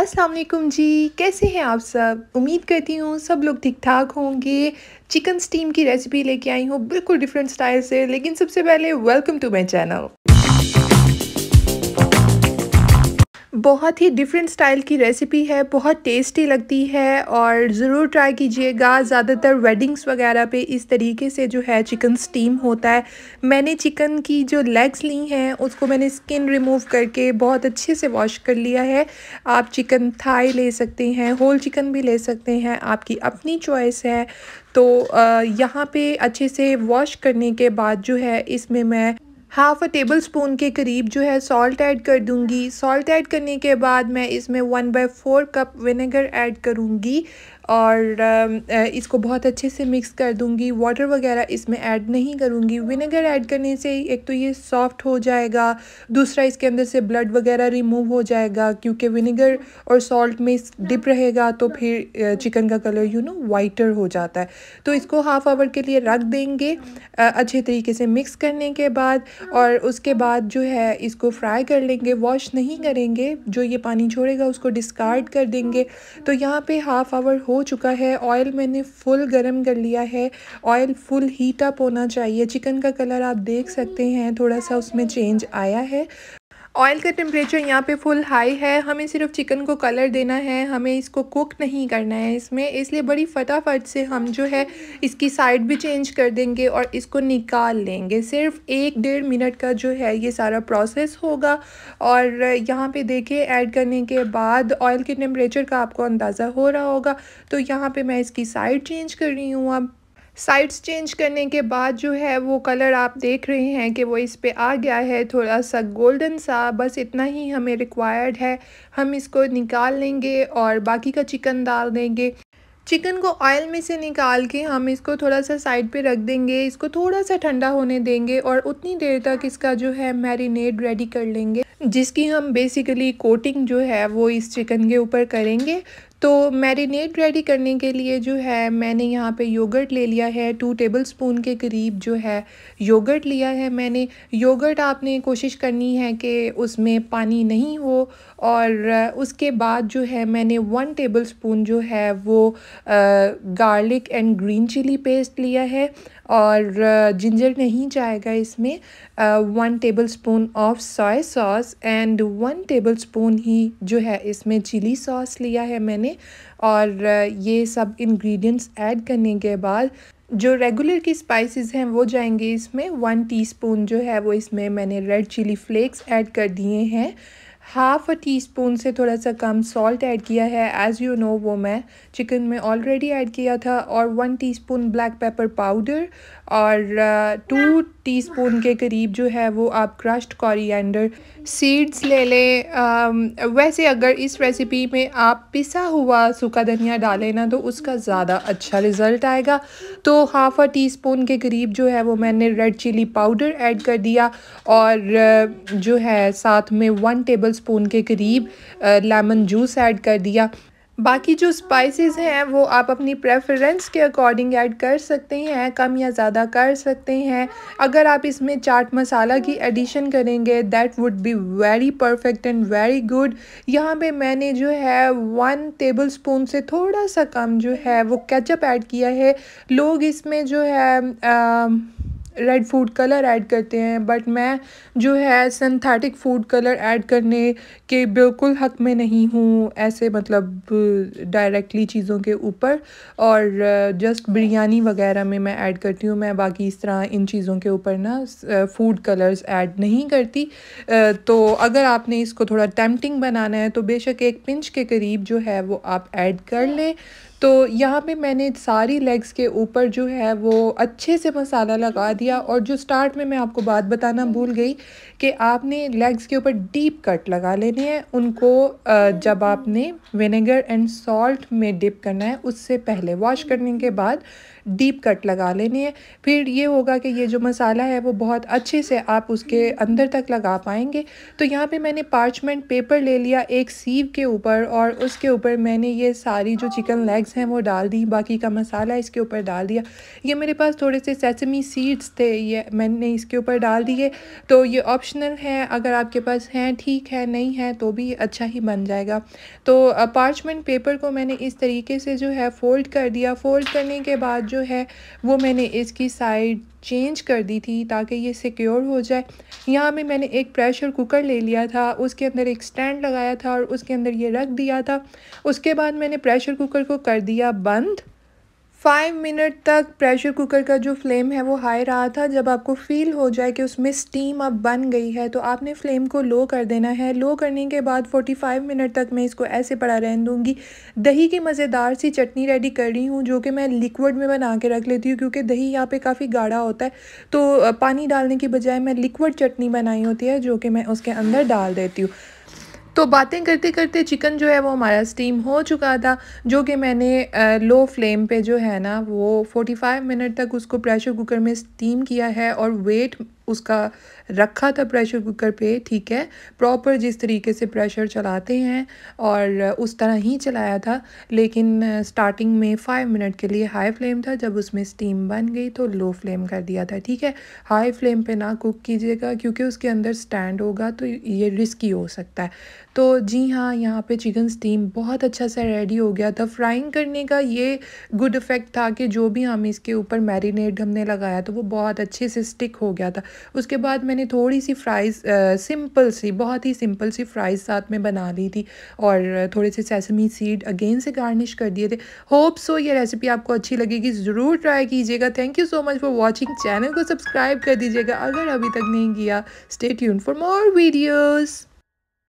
अस्सलाम वालेकुम जी कैसे हैं आप सब उम्मीद करती हूँ सब लोग ठीक ठाक होंगे चिकन स्टीम की रेसिपी लेके आई हूँ बिल्कुल डिफरेंट स्टाइल से लेकिन सबसे पहले वेलकम टू माय चैनल बहुत ही डिफरेंट स्टाइल की रेसिपी है बहुत टेस्टी लगती है और ज़रूर ट्राई कीजिएगा ज़्यादातर वेडिंग्स वगैरह पे इस तरीके से जो है चिकन स्टीम होता है मैंने चिकन की जो लेग्स ली हैं उसको मैंने स्किन रिमूव करके बहुत अच्छे से वॉश कर लिया है आप चिकन थाई ले सकते हैं होल चिकन भी ले सकते हैं आपकी अपनी चॉइस है तो यहाँ पे अच्छे से वॉश करने के बाद जो है इसमें मैं हाफ़ अ टेबल स्पून के करीब जो है सॉल्ट ऐड कर दूंगी सॉल्ट ऐड करने के बाद मैं इसमें one by four cup vinegar add करूंगी और इसको बहुत अच्छे से मिक्स कर दूंगी वाटर वगैरह इसमें ऐड नहीं करूंगी विनेगर ऐड करने से एक तो ये सॉफ्ट हो जाएगा दूसरा इसके अंदर से ब्लड वगैरह रिमूव हो जाएगा क्योंकि विनेगर और सॉल्ट में डिप रहेगा तो फिर चिकन का कलर यू नो वाइटर हो जाता है तो इसको हाफ आवर के लिए रख देंगे अच्छे तरीके से मिक्स करने के बाद और उसके बाद जो है इसको फ्राई कर लेंगे वॉश नहीं करेंगे जो ये पानी छोड़ेगा उसको डिस्कार्ड कर देंगे तो यहाँ पर हाफ आवर हो चुका है ऑयल मैंने फुल गरम कर लिया है ऑयल फुल हीट अप होना चाहिए चिकन का कलर आप देख सकते हैं थोड़ा सा उसमें चेंज आया है ऑयल का टेम्परेचर यहाँ पे फुल हाई है हमें सिर्फ चिकन को कलर देना है हमें इसको कुक नहीं करना है इसमें इसलिए बड़ी फटाफट से हम जो है इसकी साइड भी चेंज कर देंगे और इसको निकाल लेंगे सिर्फ एक डेढ़ मिनट का जो है ये सारा प्रोसेस होगा और यहाँ पे देखें ऐड करने के बाद ऑयल के टेम्परेचर का आपको अंदाज़ा हो रहा होगा तो यहाँ पर मैं इसकी साइड चेंज कर रही हूँ अब साइड्स चेंज करने के बाद जो है वो कलर आप देख रहे हैं कि वो इस पर आ गया है थोड़ा सा गोल्डन सा बस इतना ही हमें रिक्वायर्ड है हम इसको निकाल लेंगे और बाकी का चिकन डाल देंगे चिकन को ऑयल में से निकाल के हम इसको थोड़ा सा साइड पे रख देंगे इसको थोड़ा सा ठंडा होने देंगे और उतनी देर तक इसका जो है मैरिनेट रेडी कर लेंगे जिसकी हम बेसिकली कोटिंग जो है वो इस चिकन के ऊपर करेंगे तो मैरिनेट रेडी करने के लिए जो है मैंने यहाँ पे योगर्ट ले लिया है टू टेबल स्पून के करीब जो है योगर्ट लिया है मैंने योगर्ट आपने कोशिश करनी है कि उसमें पानी नहीं हो और उसके बाद जो है मैंने वन टेबल स्पून जो है वो garlic and green chilli paste लिया है और जिंजर नहीं जाएगा इसमें one tablespoon of soya sauce and one tablespoon ही जो है इसमें चिली सॉस लिया है मैंने में और ये सब इंग्रेडिएंट्स ऐड करने के बाद जो रेगुलर की स्पाइसेस हैं वो जाएंगे इसमें वन टीस्पून जो है वो इसमें मैंने रेड चिली फ्लेक्स ऐड कर दिए हैं हाफ़ अ टी स्पून से थोड़ा सा कम सॉल्ट ऐड किया है एज़ यू नो वो मैं चिकन में ऑलरेडी ऐड किया था और one teaspoon black pepper powder और टू टीस्पून के करीब जो है वो आप क्रश्ड कोरिएंडर सीड्स ले लें वैसे अगर इस रेसिपी में आप पिसा हुआ सूखा धनिया डालें ना तो उसका ज़्यादा अच्छा रिज़ल्ट आएगा तो हाफ़ अ टीस्पून के करीब जो है वो मैंने रेड चिली पाउडर ऐड कर दिया और जो है साथ में वन टेबल स्पून के करीब लेमन जूस ऐड कर दिया बाकी जो स्पाइसेस हैं वो आप अपनी प्रेफरेंस के अकॉर्डिंग ऐड कर सकते हैं कम या ज़्यादा कर सकते हैं अगर आप इसमें चाट मसाला की एडिशन करेंगे that would be very perfect and very good यहाँ पे मैंने जो है वन टेबल स्पून से थोड़ा सा कम जो है वो केचप ऐड किया है लोग इसमें जो है आ, रेड फूड कलर ऐड करते हैं बट मैं जो है सिंथेटिक फूड कलर ऐड करने के बिल्कुल हक में नहीं हूँ ऐसे मतलब डायरेक्टली चीज़ों के ऊपर और जस्ट बिरयानी वगैरह में मैं ऐड करती हूँ मैं बाकी इस तरह इन चीज़ों के ऊपर ना फूड कलर्स ऐड नहीं करती तो अगर आपने इसको थोड़ा टेम्पटिंग बनाना है तो बेशक एक पिंच के करीब जो है वो आप ऐड कर लें तो यहाँ पे मैंने सारी लेग्स के ऊपर जो है वो अच्छे से मसाला लगा दिया और जो स्टार्ट में मैं आपको बात बताना हम्म। भूल गई कि आपने लेग्स के ऊपर डीप कट लगा लेने हैं उनको हम्म। जब आपने विनेगर एंड सॉल्ट में डिप करना है उससे पहले वॉश हम्म। करने के बाद डीप कट लगा लेने हैं फिर ये होगा कि ये जो मसाला है वो बहुत अच्छे से आप उसके अंदर तक लगा पाएंगे तो यहाँ पे मैंने पार्चमेंट पेपर ले लिया एक सीव के ऊपर और उसके ऊपर मैंने ये सारी जो चिकन लेग्स नट्स हैं वो डाल दी बाकी का मसाला इसके ऊपर डाल दिया ये मेरे पास थोड़े से सेसमी सीड्स थे ये मैंने इसके ऊपर डाल दिए तो ये ऑप्शनल है अगर आपके पास हैं ठीक है नहीं है तो भी अच्छा ही बन जाएगा तो पार्चमेंट पेपर को मैंने इस तरीके से जो है फ़ोल्ड कर दिया फ़ोल्ड करने के बाद जो है वो मैंने इसकी साइड चेंज कर दी थी ताकि ये सिक्योर हो जाए यहाँ में मैंने एक प्रेशर कुकर ले लिया था उसके अंदर एक स्टैंड लगाया था और उसके अंदर ये रख दिया था उसके बाद मैंने प्रेशर कुकर को कर दिया बंद फाइव मिनट तक प्रेशर कुकर का जो फ्लेम है वो हाई रहा था जब आपको फील हो जाए कि उसमें स्टीम अब बन गई है तो आपने फ्लेम को लो कर देना है लो करने के बाद 45 मिनट तक मैं इसको ऐसे पड़ा रहने दूँगी दही की मज़ेदार सी चटनी रेडी कर रही हूँ जो कि मैं लिक्विड में बना के रख लेती हूँ क्योंकि दही यहाँ पर काफ़ी गाढ़ा होता है तो पानी डालने की बजाय मैं लिक्विड चटनी बनाई होती है जो कि मैं उसके अंदर डाल देती हूँ तो बातें करते करते चिकन जो है वो हमारा स्टीम हो चुका था जो कि मैंने आ, लो फ्लेम पे जो है ना वो 45 मिनट तक उसको प्रेशर कुकर में स्टीम किया है और वेट उसका रखा था प्रेशर कुकर पे ठीक है प्रॉपर जिस तरीके से प्रेशर चलाते हैं और उस तरह ही चलाया था लेकिन स्टार्टिंग में फ़ाइव मिनट के लिए हाई फ्लेम था जब उसमें स्टीम बन गई तो लो फ्लेम कर दिया था ठीक है हाई फ्लेम पे ना कुक कीजिएगा क्योंकि उसके अंदर स्टैंड होगा तो ये रिस्की हो सकता है तो जी हाँ यहाँ पे चिकन स्टीम बहुत अच्छा सा रेडी हो गया था फ्राइंग करने का ये गुड इफेक्ट था कि जो भी हम इसके ऊपर मैरिनेट हमने लगाया तो वो बहुत अच्छे से स्टिक हो गया था उसके बाद मैंने थोड़ी सी फ्राइज़ सिंपल सी बहुत ही सिंपल सी फ्राइज़ साथ में बना ली थी और थोड़े से सेसमी सीड अगेन से गार्निश कर दिए थे होप सो ये रेसिपी आपको अच्छी लगेगी ज़रूर ट्राई कीजिएगा thank you so much for watching channel को सब्सक्राइब कर दीजिएगा अगर अभी तक नहीं किया स्टेट यून फॉर मोर वीडियोज़